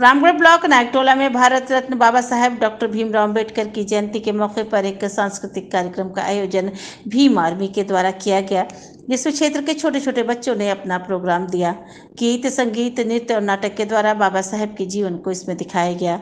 Ramgarh block Nagtola में Bharat Ratna Baba Saheb doctor Bhimrao Ambedkar की जयंती के मौके पर एक सांस्कृतिक कार्यक्रम का आयोजन भीम आर्मी के द्वारा किया गया जिसमें क्षेत्र के छोटे छोटे बच्चों ने अपना प्रोग्राम दिया गीत संगीत नृत्य और नाटक के द्वारा बाबा साहेब के जीवन को इसमें दिखाया गया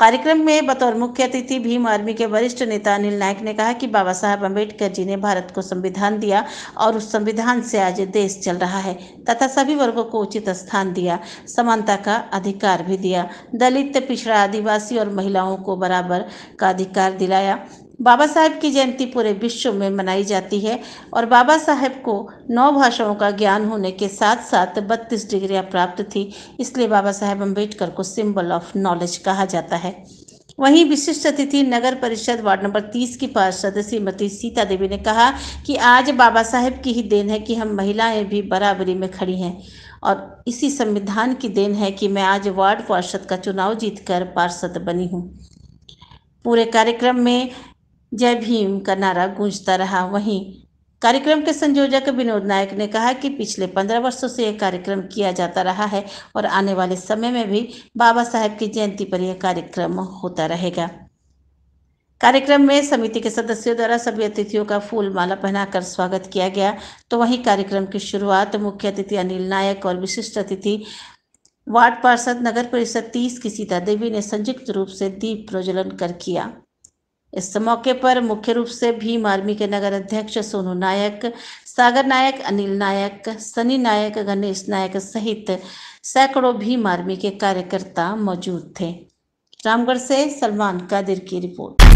कार्यक्रम में बतौर मुख्य अतिथि भीम आर्मी के वरिष्ठ नेता अनिल नायक ने कहा कि बाबा साहब अम्बेडकर जी ने भारत को संविधान दिया और उस संविधान से आज देश चल रहा है तथा सभी वर्गों को उचित स्थान दिया समानता का अधिकार भी दिया दलित पिछड़ा आदिवासी और महिलाओं को बराबर का अधिकार दिलाया बाबा साहेब की जयंती पूरे विश्व में मनाई जाती है और बाबा साहेब को नौ भाषाओं का ज्ञान होने के साथ साथ बत्तीस डिग्रियां प्राप्त थी इसलिए बाबा साहेब अम्बेडकर को सिंबल ऑफ नॉलेज कहा जाता है वहीं विशिष्ट अतिथि नगर परिषद वार्ड नंबर 30 की पार्षद श्रीमती सीता देवी ने कहा कि आज बाबा साहेब की ही देन है कि हम महिलाएं भी बराबरी में खड़ी हैं और इसी संविधान की देन है कि मैं आज वार्ड पार्षद का चुनाव जीतकर पार्षद बनी हूँ पूरे कार्यक्रम में जय भीम का नारा गूंजता रहा वहीं कार्यक्रम के संयोजक विनोद नायक ने कहा कि पिछले पंद्रह वर्षों से यह कार्यक्रम किया जाता रहा है और आने वाले समय में भी बाबा साहेब की जयंती पर यह कार्यक्रम होता रहेगा कार्यक्रम में समिति के सदस्यों द्वारा सभी अतिथियों का फूल माला पहनाकर स्वागत किया गया तो वहीं कार्यक्रम की शुरुआत मुख्य अतिथि अनिल नायक और विशिष्ट अतिथि वार्ड पार्षद नगर परिषद तीस की सीता देवी ने संयुक्त रूप से दीप प्रज्वलन कर किया इस मौके पर मुख्य रूप से भीम आर्मी के नगर अध्यक्ष सोनू नायक सागर नायक अनिल नायक सनी नायक गणेश नायक सहित सैकड़ों भीम आर्मी के कार्यकर्ता मौजूद थे रामगढ़ से सलमान कादिर की रिपोर्ट